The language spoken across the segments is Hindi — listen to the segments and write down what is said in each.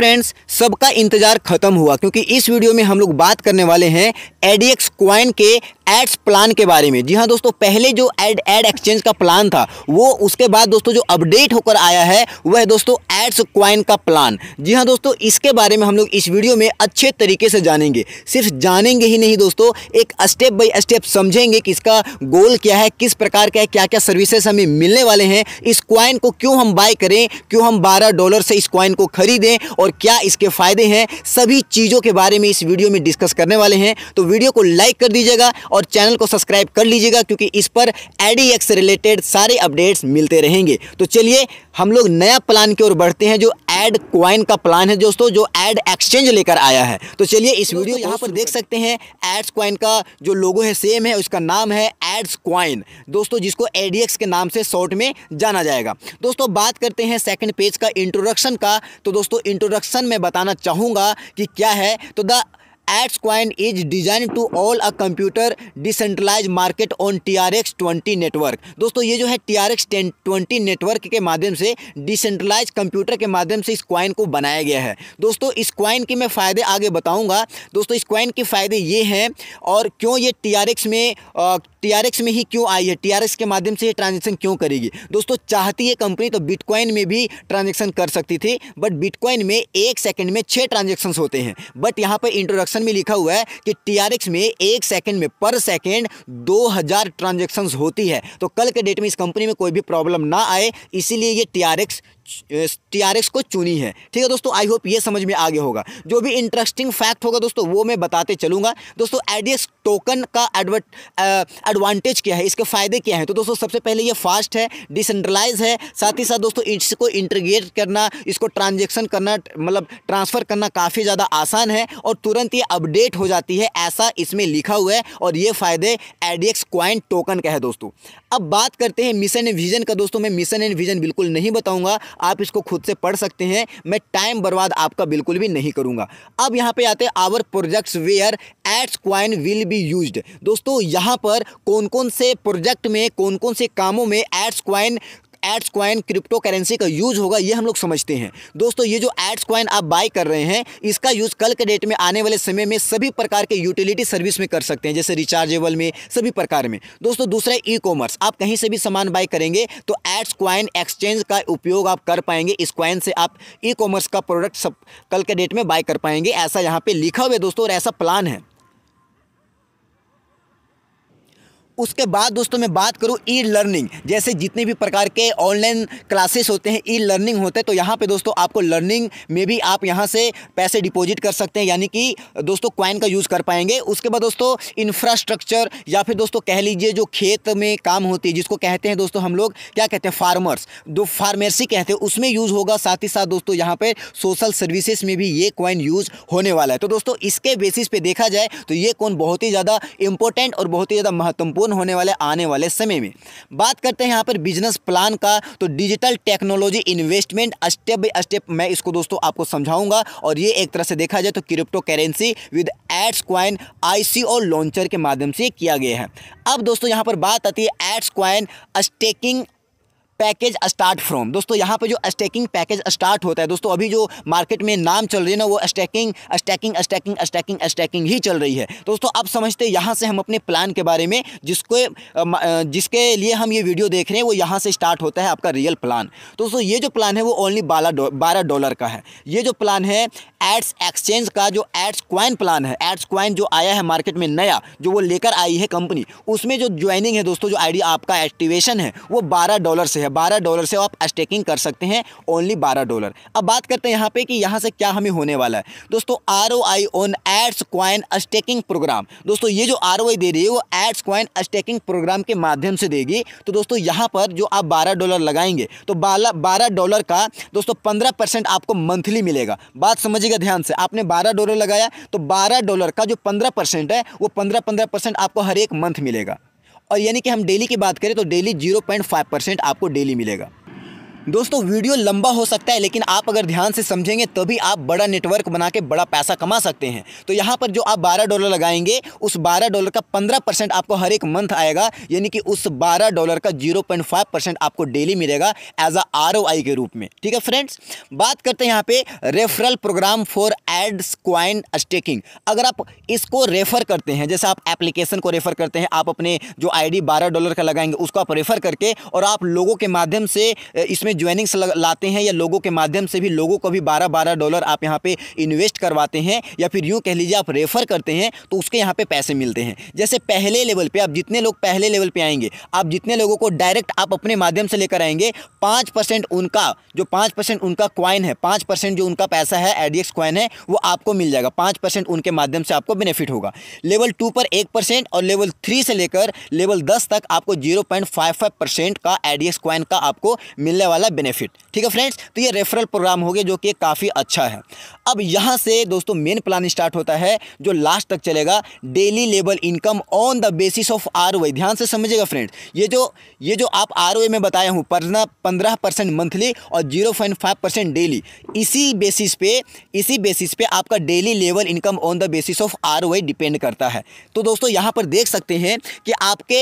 फ्रेंड्स सबका इंतजार खत्म हुआ क्योंकि इस वीडियो में हम लोग बात करने वाले हैं एडीएक्स क्वाइन के एड्स प्लान के बारे में जी हाँ दोस्तों पहले जो एड एड एक्सचेंज का प्लान था वो उसके बाद दोस्तों जो अपडेट होकर आया है वह दोस्तों एड्स क्वाइन का प्लान जी हाँ दोस्तों इसके बारे में हम लोग इस वीडियो में अच्छे तरीके से जानेंगे सिर्फ जानेंगे ही नहीं दोस्तों एक स्टेप बाई स्टेप समझेंगे कि इसका गोल क्या है किस प्रकार का है क्या क्या सर्विसेज हमें मिलने वाले हैं इस क्वाइन को क्यों हम बाय करें क्यों हम बारह डॉलर से इस क्वाइन को खरीदें और क्या इसके फ़ायदे हैं सभी चीज़ों के बारे में इस वीडियो में डिस्कस करने वाले हैं तो वीडियो को लाइक कर दीजिएगा और और चैनल को सब्सक्राइब कर लीजिएगा क्योंकि इस पर एडी से रिलेटेड सारे अपडेट्स मिलते रहेंगे तो चलिए हम लोग नया प्लान की ओर बढ़ते हैं जो एड क्वाइन का प्लान है दोस्तों जो एड एक्सचेंज लेकर आया है तो चलिए इस वीडियो यहाँ पर देख सकते हैं एड्स क्वाइन का जो लोगो है सेम है उसका नाम है एड्स क्वाइन दोस्तों जिसको एडीएक्स के नाम से शॉर्ट में जाना जाएगा दोस्तों बात करते हैं सेकंड पेज का इंट्रोडक्शन का तो दोस्तों इंट्रोडक्शन में बताना चाहूँगा कि क्या है तो the ads coin is design to all a computer decentralize market on T R X twenty network दोस्तों ये जो है T R X twenty network के माध्यम से डिसेंट्रलाइज कंप्यूटर के माध्यम से इस क्वाइन को बनाया गया है दोस्तों इस क्वाइन के मैं फ़ायदे आगे बताऊँगा दोस्तों इस क्वाइन के फ़ायदे ये हैं और क्यों ये टी आर एक्स में आ, टीआरएक्स में ही क्यों आई है टीआरएक्स के माध्यम से ये ट्रांजेक्शन क्यों करेगी दोस्तों चाहती है कंपनी तो बिटकॉइन में भी ट्रांजेक्शन कर सकती थी बट बिटकॉइन में एक सेकंड में छः ट्रांजेक्शन होते हैं बट यहाँ पर इंट्रोडक्शन में लिखा हुआ है कि टीआरएक्स में एक सेकंड में पर सेकेंड दो ट्रांजेक्शन्स होती है तो कल के डेट में इस कंपनी में कोई भी प्रॉब्लम ना आए इसीलिए ये टी टी आर एक्स को चुनी है ठीक है दोस्तों आई होप ये समझ में आगे होगा जो भी इंटरेस्टिंग फैक्ट होगा दोस्तों वो मैं बताते चलूँगा दोस्तों एडीएस टोकन का एडवर्ट एडवांटेज क्या है इसके फ़ायदे क्या है तो दोस्तों सबसे पहले ये फास्ट है डिसेंट्रलाइज है साथ ही साथ दोस्तों इसको इंटरग्रेट करना इसको ट्रांजेक्शन करना मतलब ट्रांसफ़र करना काफ़ी ज़्यादा आसान है और तुरंत ये अपडेट हो जाती है ऐसा इसमें लिखा हुआ है और ये फ़ायदे एडीएक्स क्वाइन टोकन का है दोस्तों अब बात करते हैं मिशन एंड विजन का दोस्तों मैं मिशन एंड विजन बिल्कुल नहीं बताऊंगा आप इसको खुद से पढ़ सकते हैं मैं टाइम बर्बाद आपका बिल्कुल भी नहीं करूंगा अब यहां पे आते हैं our projects where ads coin will be use दोस्तों यहां पर कौन कौन से प्रोजेक्ट में कौन कौन से कामों में ads coin ads coin crypto currency का यूज़ होगा ये हम लोग समझते हैं दोस्तों ये जो एड्स क्वाइन आप बाय कर रहे हैं इसका यूज़ कल के डेट में आने वाले समय में सभी प्रकार के यूटिलिटी सर्विस में कर सकते हैं जैसे रिचार्जेबल में सभी प्रकार में दोस्तों दूसरा ई कॉमर्स आप कहीं से भी सामान बाय करेंगे तो एड्स क्वाइन एक्सचेंज का उपयोग आप कर पाएंगे इस क्वाइन से आप ई कॉमर्स का प्रोडक्ट सब कल के डेट में बाय कर पाएंगे ऐसा यहाँ पर लिखा हुआ है दोस्तों और ऐसा प्लान है उसके बाद दोस्तों मैं बात करूँ ई लर्निंग जैसे जितने भी प्रकार के ऑनलाइन क्लासेस होते हैं ई लर्निंग होते हैं तो यहाँ पे दोस्तों आपको लर्निंग में भी आप यहाँ से पैसे डिपॉजिट कर सकते हैं यानी कि दोस्तों क्वाइन का यूज़ कर पाएंगे उसके बाद दोस्तों इंफ्रास्ट्रक्चर या फिर दोस्तों कह लीजिए जो खेत में काम होती है जिसको कहते हैं दोस्तों हम लोग क्या कहते हैं फार्मर्स जो फार्मेसी कहते हैं उसमें यूज़ होगा साथ ही साथ दोस्तों यहाँ पर सोशल सर्विसेज में भी ये क्वाइन यूज़ होने वाला है तो दोस्तों इसके बेसिस पे देखा जाए तो ये कौन बहुत ही ज़्यादा इंपॉर्टेंट और बहुत ही ज़्यादा महत्वपूर्ण महत्वपूर्ण होने वाले आने वाले समय में बात करते हैं यहाँ पर बिजनेस प्लान का तो digital technology investment step by step मैं इसको दोस्तों आपको समझाऊंगा और ये एक तरह से देखा जाए तो crypto currency with ads coin I और लॉन्चर के माध्यम से किया गया है अब दोस्तों यहाँ पर बात आती है ads coin staking package start from दोस्तों यहाँ पे जो स्टैकिंग पैकेज स्टार्ट होता है दोस्तों अभी जो मार्केट में नाम चल रही है ना वो stacking stacking stacking stacking stacking ही चल रही है दोस्तों आप समझते हैं यहाँ से हम अपने प्लान के बारे में जिसको जिसके लिए हम ये वीडियो देख रहे हैं वो यहाँ से स्टार्ट होता है आपका रियल प्लान दोस्तों ये जो प्लान है वो ओनली बारह बारह डॉलर का है ये जो प्लान है एड्स एक्सचेंज का जो एड्स क्वाइन प्लान है एड्स क्वाइन जो आया है मार्केट में नया जो वो लेकर आई है कंपनी उसमें जो ज्वाइनिंग है दोस्तों जो आइडिया आपका एक्टिवेशन है वो बारह डॉलर से है है बारह डॉलर से आप स्टेकिंग कर सकते हैं ओनली बारह डॉलर अब बात करते हैं यहाँ पे कि यहाँ से क्या हमें होने वाला है दोस्तों R O I on ads coin staking program दोस्तों ये जो आर ओ आई दे रही है वो एड्स क्वाइन स्टेकिंग प्रोग्राम के माध्यम से देगी तो दोस्तों यहाँ पर जो आप बारह डॉलर लगाएंगे तो बारह बारह डॉलर का दोस्तों पंद्रह परसेंट आपको मंथली मिलेगा बात समझिएगा ध्यान से आपने बारह डॉलर लगाया तो बारह डॉलर का जो पंद्रह परसेंट है वो पंद्रह पंद्रह परसेंट आपको हर एक मंथ मिलेगा और यानी कि हम डेली की बात करें तो daily zero point five percent आपको डेली मिलेगा दोस्तों वीडियो लंबा हो सकता है लेकिन आप अगर ध्यान से समझेंगे तभी आप बड़ा नेटवर्क बना के बड़ा पैसा कमा सकते हैं तो यहाँ पर जो आप बारह डॉलर लगाएंगे उस बारह डॉलर का पंद्रह परसेंट आपको हर एक मंथ आएगा यानी कि उस बारह डॉलर का जीरो पॉइंट फाइव परसेंट आपको डेली मिलेगा as a R O I के रूप में ठीक है फ्रेंड्स बात करते हैं यहाँ पे referral program for ads coin staking अगर आप इसको रेफर करते हैं जैसे आप एप्लीकेशन को रेफर करते हैं आप अपने जो आई डी बारह डॉलर का लगाएंगे उसको आप रेफर करके और आप लोगों के माध्यम से इसमें ज्वाइनिंग्स लाते हैं या लोगों के माध्यम से भी लोगों को भी बारह बारह डॉलर आप यहाँ पे इन्वेस्ट करवाते हैं या फिर यूँ कह लीजिए आप रेफ़र करते हैं तो उसके यहाँ पे पैसे मिलते हैं जैसे पहले लेवल पे आप जितने लोग पहले लेवल पे आएंगे आप जितने लोगों को डायरेक्ट आप अपने माध्यम से लेकर आएंगे पाँच परसेंट उनका जो पाँच परसेंट उनका क्वाइन है पाँच परसेंट जो उनका पैसा है एडीएक्स क्वाइन है वो आपको मिल जाएगा पाँच परसेंट उनके माध्यम से आपको बेनिफिट होगा लेवल टू पर एक परसेंट और लेवल थ्री से लेकर लेवल दस तक आपको zero point five five percent का एडीएक्स क्वाइन का आपको मिलने वाला वाला बेनिफिट ठीक है फ्रेंड्स तो ये रेफरल प्रोग्राम हो गया जो कि काफ़ी अच्छा है अब यहाँ से दोस्तों मेन प्लान स्टार्ट होता है जो लास्ट तक चलेगा daily level income on the basis of R ध्यान से समझिएगा फ्रेंड्स ये जो ये जो आप आर में बताया हूँ पंद्रह परसेंट मंथली और जीरो परसेंट डेली इसी बेसिस पे इसी बेसिस पे आपका daily level income on the basis of R depend करता है तो दोस्तों यहाँ पर देख सकते हैं कि आपके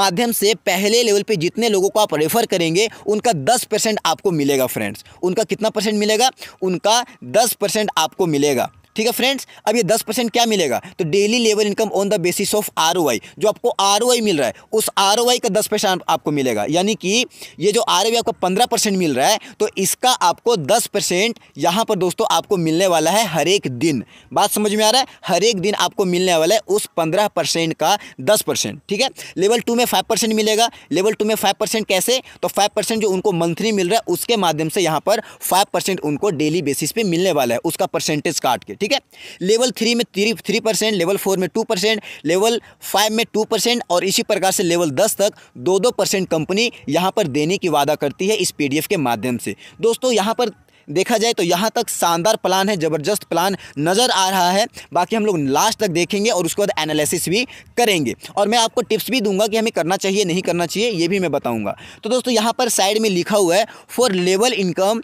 माध्यम से पहले लेवल पर जितने लोगों को आप रेफर करेंगे उनका दस परसेंट आपको मिलेगा फ्रेंड्स उनका कितना परसेंट मिलेगा उनका दस परसेंट आपको मिलेगा ठीक है फ्रेंड्स अब ये दस परसेंट क्या मिलेगा तो daily labour income on the basis of R जो आपको आर मिल रहा है उस आर का दस परसेंट आपको मिलेगा यानी कि ये जो आर आपको पंद्रह परसेंट मिल रहा है तो इसका आपको दस परसेंट यहाँ पर दोस्तों आपको मिलने वाला है हर एक दिन बात समझ में आ रहा है हर एक दिन आपको मिलने वाला है उस पंद्रह परसेंट का दस परसेंट ठीक है लेवल टू में फाइव परसेंट मिलेगा लेवल टू में फाइव परसेंट कैसे तो फाइव परसेंट जो उनको मंथली मिल रहा है उसके माध्यम से यहाँ पर फाइव परसेंट उनको डेली बेसिस पे मिलने वाला है उसका परसेंटेज काट के ठीक ठीक है लेवल थ्री में three three percent level four में टू परसेंट लेवल फाइव में टू परसेंट और इसी प्रकार से लेवल दस तक दो दो परसेंट कंपनी यहाँ पर देने की वादा करती है इस पीडीएफ के माध्यम से दोस्तों यहाँ पर देखा जाए तो यहाँ तक शानदार प्लान है ज़बरदस्त प्लान नज़र आ रहा है बाकी हम लोग लास्ट तक देखेंगे और उसके बाद एनालिसिस भी करेंगे और मैं आपको टिप्स भी दूंगा कि हमें करना चाहिए नहीं करना चाहिए ये भी मैं बताऊँगा तो दोस्तों यहाँ पर साइड में लिखा हुआ है for level income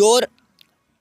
your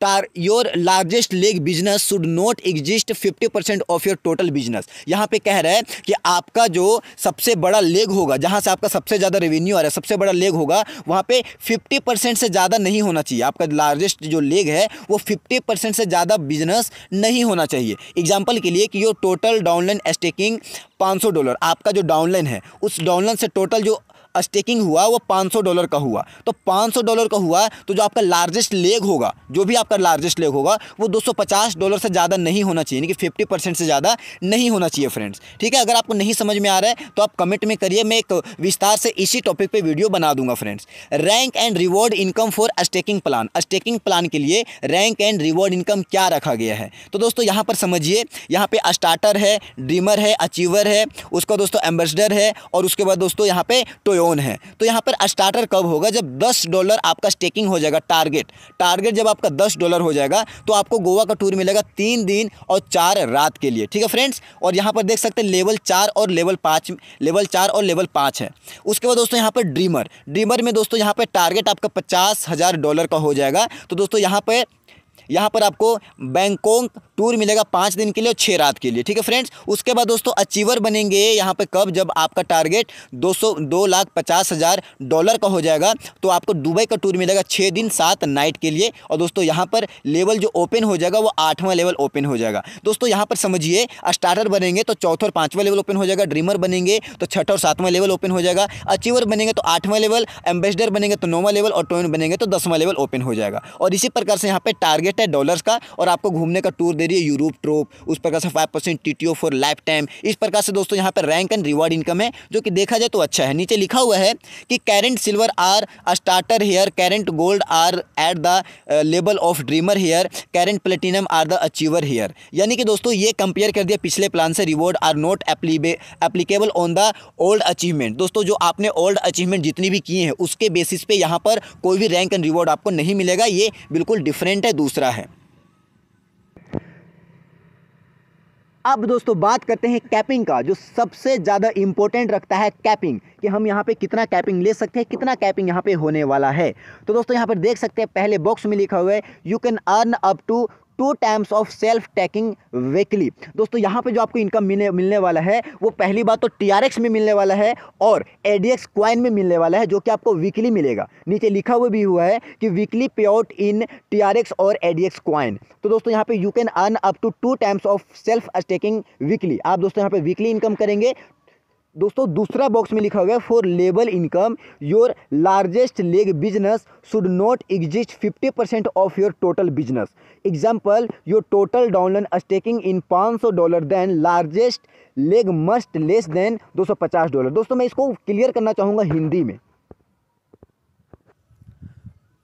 tar your largest leg business should not exist 50 percent of your total business यहाँ पे कह रहे हैं कि आपका जो सबसे बड़ा लेग होगा जहाँ से आपका सबसे ज़्यादा रेवेन्यू आ रहा है सबसे बड़ा लेग होगा वहाँ पे 50 परसेंट से ज़्यादा नहीं होना चाहिए आपका लार्जेस्ट जो लेग है वो 50 परसेंट से ज़्यादा बिजनेस नहीं होना चाहिए एग्जाम्पल के लिए कि your total downline staking 500 dollar आपका जो डाउनलाइन है उस डाउनलाइन से टोटल जो स्टेकिंग हुआ वो 500 डॉलर का हुआ तो 500 डॉलर का हुआ तो जो आपका लार्जेस्ट लेग होगा जो भी आपका लार्जेस्ट लेग होगा वो 250 डॉलर से ज़्यादा नहीं होना चाहिए यानी कि फिफ्टी परसेंट से ज़्यादा नहीं होना चाहिए फ्रेंड्स ठीक है अगर आपको नहीं समझ में आ रहा है तो आप कमेंट में करिए मैं एक विस्तार से इसी टॉपिक पर वीडियो बना दूंगा friends rank and reward income for staking plan staking plan के लिए रैंक एंड रिवॉर्ड इनकम क्या रखा गया है तो दोस्तों यहाँ पर समझिए यहाँ पे स्टार्टर है ड्रीमर है अचीवर है उसका दोस्तों एम्बेसडर है और उसके बाद दोस्तों यहाँ पे टोयो जोन है तो यहाँ पर स्टार्टर कब होगा जब 10 डॉलर आपका स्टेकिंग हो जाएगा टारगेट टारगेट जब आपका 10 डॉलर हो जाएगा तो आपको गोवा का टूर मिलेगा तीन दिन और चार रात के लिए ठीक है फ्रेंड्स और यहाँ पर देख सकते हैं लेवल चार और लेवल पाँच लेवल चार और लेवल पाँच है उसके बाद दोस्तों यहाँ पर ड्रीमर ड्रीमर में दोस्तों यहाँ पर टारगेट आपका पचास डॉलर का हो जाएगा तो दोस्तों यहाँ पर यहाँ पर आपको बैंकॉक टूर मिलेगा पाँच दिन के लिए और छः रात के लिए ठीक है फ्रेंड्स उसके बाद दोस्तों अचीवर बनेंगे यहाँ पे कब जब आपका टारगेट दो सौ दो लाख पचास हज़ार डॉलर का हो जाएगा तो आपको दुबई का टूर मिलेगा छः दिन सात नाइट के लिए और दोस्तों यहाँ पर लेवल जो ओपन हो जाएगा वो आठवां लेवल ओपन हो जाएगा दोस्तों यहाँ पर समझिए स्टार्टर बनेंगे तो चौथा और पाँचवा लेवल ओपन हो जाएगा ड्रीमर बनेंगे तो छठा और सातवां लेवल ओपन हो जाएगा अचीवर बनेंगे तो आठवां लेवल एम्बेसडर बनेंगे तो नौवां लेवल और टोन बनेंगे तो दसवां लेवल ओपन हो जाएगा और इसी प्रकार से यहाँ पर टारगेट है डॉलर्स का और आपको घूमने का टूर दे मेरी यूरोप ट्रोप उस प्रकार से five percent T T O for lifetime इस प्रकार से दोस्तों यहाँ पर रैंक एंड रिवॉर्ड इनकम है जो कि देखा जाए तो अच्छा है नीचे लिखा हुआ है कि current silver are starter here current gold are at the level of dreamer here current platinum are the achiever here यानी कि दोस्तों ये कंपेयर कर दिया पिछले प्लान से reward are not applicable on the old achievement दोस्तों जो आपने ओल्ड अचीवमेंट जितनी भी किए हैं उसके बेसिस पे यहाँ पर कोई भी रैंक एंड रिवॉर्ड आपको नहीं मिलेगा ये बिल्कुल डिफरेंट है दूसरा है अब दोस्तों बात करते हैं कैपिंग का जो सबसे ज़्यादा इम्पोर्टेंट रखता है कैपिंग कि हम यहाँ पे कितना कैपिंग ले सकते हैं कितना कैपिंग यहाँ पे होने वाला है तो दोस्तों यहाँ पर देख सकते हैं पहले बॉक्स में लिखा हुआ है you can earn up to two times of self taking weekly दोस्तों यहाँ पे जो आपको इनकम मिलने मिलने वाला है वो पहली बात तो टी में मिलने वाला है और ए डी क्वाइन में मिलने वाला है जो कि आपको वीकली मिलेगा नीचे लिखा हुआ भी हुआ है कि वीकली पे आउट इन टी और ए डी क्वाइन तो दोस्तों यहाँ पे you can earn up to two times of self taking weekly आप दोस्तों यहाँ पे वीकली इनकम करेंगे दोस्तों दूसरा बॉक्स में लिखा हुआ है for label income your largest leg business should not exist 50 percent of your total business example your total downline staking in 500 dollar then largest leg must less than 250 dollar दोस्तों मैं इसको क्लियर करना चाहूँगा हिंदी में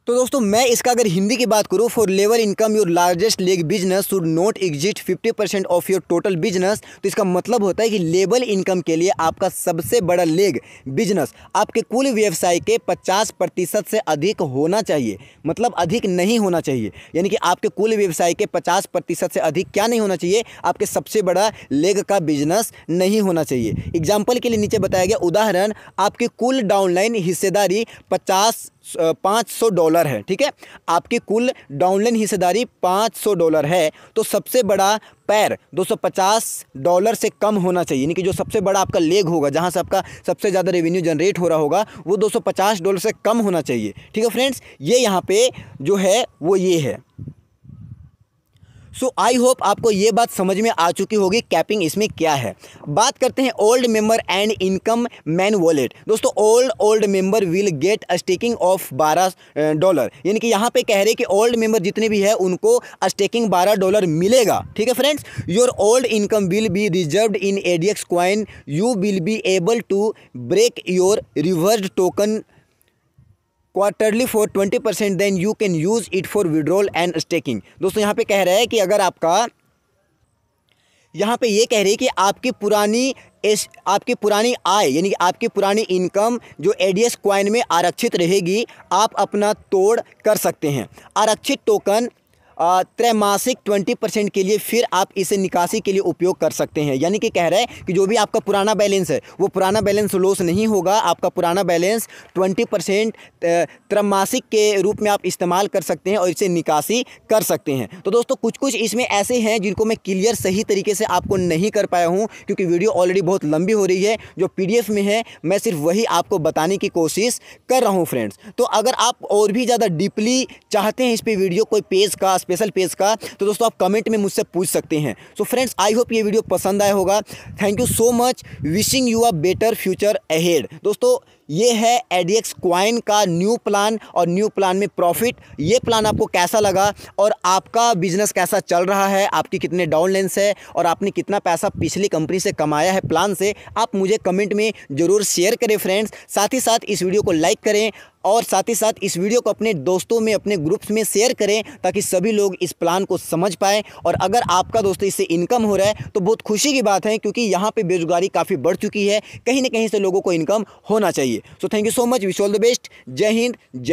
तो दोस्तों मैं इसका अगर हिंदी की बात करूँ for level income your largest leg business should not exit 50 percent of your total business तो इसका मतलब होता है कि लेवल इनकम के लिए आपका सबसे बड़ा लेग बिजनेस आपके कुल व्यवसाय के 50 प्रतिशत से अधिक होना चाहिए मतलब अधिक नहीं होना चाहिए यानी कि आपके कुल व्यवसाय के पचास प्रतिशत से अधिक क्या नहीं होना चाहिए आपके सबसे बड़ा लेग का बिजनेस नहीं होना चाहिए एग्जाम्पल के लिए नीचे बताया गया उदाहरण आपकी कुल डाउनलाइन हिस्सेदारी पचास पाँच सौ डॉलर डॉलर है ठीक है आपकी कुल डाउनलाइन हिस्सेदारी 500 डॉलर है तो सबसे बड़ा पैर 250 डॉलर से कम होना चाहिए यानी कि जो सबसे बड़ा आपका लेग होगा जहां से आपका सबसे ज़्यादा रेवेन्यू जनरेट हो रहा होगा वो 250 डॉलर से कम होना चाहिए ठीक है फ्रेंड्स ये यहाँ पे जो है वो ये है सो आई होप आपको ये बात समझ में आ चुकी होगी कैपिंग इसमें क्या है बात करते हैं old member and income main wallet दोस्तों old old member will get staking of बारह डॉलर यानी कि यहाँ पे कह रहे कि ओल्ड मेंबर जितने भी है उनको अस्टेकिंग बारह डॉलर मिलेगा ठीक है friends your old income will be reserve in ADX coin you will be able to break your reverse token quarterly for twenty percent then you can use it for withdrawal and staking दोस्तों यहाँ पे कह रहा है कि अगर आपका यहाँ पे ये यह कह रही है कि आपकी पुरानी एस आपकी पुरानी आय यानी कि आपकी पुरानी इनकम जो एडीएस क्वाइन में आरक्षित रहेगी आप अपना तोड़ कर सकते हैं आरक्षित टोकन त्रैमासिक ट्वेंटी परसेंट के लिए फिर आप इसे निकासी के लिए उपयोग कर सकते हैं यानी कि कह रहे हैं कि जो भी आपका पुराना बैलेंस है वो पुराना बैलेंस लॉस नहीं होगा आपका पुराना बैलेंस ट्वेंटी परसेंट त्रैमासिक के रूप में आप इस्तेमाल कर सकते हैं और इसे निकासी कर सकते हैं तो दोस्तों कुछ कुछ इसमें ऐसे हैं जिनको मैं क्लियर सही तरीके से आपको नहीं कर पाया हूँ क्योंकि वीडियो ऑलरेडी बहुत लंबी हो रही है जो पी में है मैं सिर्फ वही आपको बताने की कोशिश कर रहा हूँ फ्रेंड्स तो अगर आप और भी ज़्यादा डीपली चाहते हैं इस पर वीडियो कोई पेज का स्पेशल पेज का तो दोस्तों आप कमेंट में मुझसे पूछ सकते हैं सो फ्रेंड्स आई होप ये वीडियो पसंद आया होगा thank you so much wishing you are better future ahead दोस्तों ये है एडीएक्स क्वाइन का न्यू प्लान और न्यू प्लान में प्रॉफिट ये प्लान आपको कैसा लगा और आपका बिजनेस कैसा चल रहा है आपकी कितने डाउन लेंस है और आपने कितना पैसा पिछली कंपनी से कमाया है प्लान से आप मुझे कमेंट में ज़रूर शेयर करें फ्रेंड्स साथ ही साथ इस वीडियो को लाइक करें और साथ ही साथ इस वीडियो को अपने दोस्तों में अपने ग्रुप्स में शेयर करें ताकि सभी लोग इस प्लान को समझ पाएँ और अगर आपका दोस्तों इससे इनकम हो रहा है तो बहुत खुशी की बात है क्योंकि यहाँ पर बेरोजगारी काफ़ी बढ़ चुकी है कहीं ना कहीं से लोगों को इनकम होना चाहिए so thank you so much wish all the best Jai Hind जय